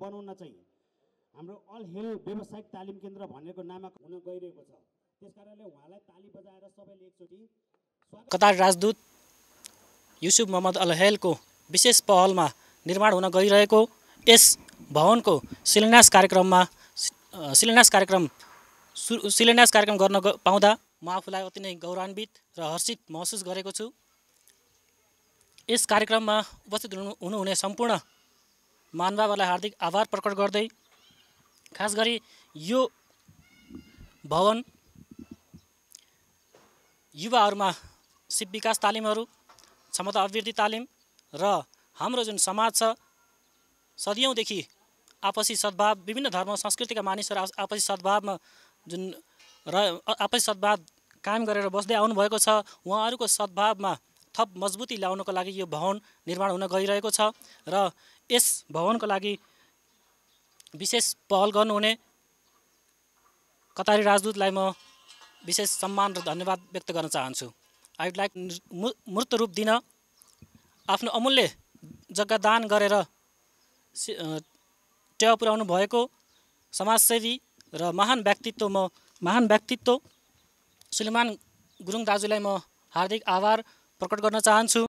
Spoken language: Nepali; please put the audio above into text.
बनाउन चाहिँ हाम्रो अल हेल व्यावसायिक तालिम केन्द्र भनेको नामक हुन गइरहेको छ त्यस कारणले उहाँलाई ताली बजाएर सबैले एकचोटि कतार राजदूत युसुफ मोहम्मद अल हेलको विशेष पहलमा निर्माण हुन गइरहेको यस भवनको शिलान्यास कार्यक्रममा शिलान्यास कार्यक्रम शिलान्यास कार्यक्रम गर्न पाउँदा म आफूलाई अति नै गौरवान्वित र हर्षित महसुस गरेको छु यस कार्यक्रममा उपस्थित हुनुहुने सम्पूर्ण मानवहरूलाई हार्दिक आभार प्रकट गर्दै खास गरी यो भवन युवाहरूमा शिव विकास तालिमहरू क्षमता अभिवृद्धि तालिम र हाम्रो जुन समाज छ सदियौँदेखि आपसी सद्भाव विभिन्न धर्म संस्कृतिका मानिसहरू आपसी सद्भावमा जुन र आपसी सद्भाव कायम गरेर बस्दै आउनुभएको छ उहाँहरूको सद्भावमा थप मजबुती ल्याउनको लागि यो भवन निर्माण हुन गइरहेको छ र यस भवनको लागि विशेष पहल गर्नुहुने कतारी राजदूतलाई म विशेष सम्मान र धन्यवाद व्यक्त गर्न चाहन्छु आई वुड लाइक मूर्त रूप दिन आफ्नो अमूल्य जग्गा दान गरेर टेवा पुर्याउनु भएको समाजसेवी र महान व्यक्तित्व म महान व्यक्तित्व सुलेमान गुरुङ दाजुलाई म हार्दिक आभार प्रकट गर्न चाहन्छु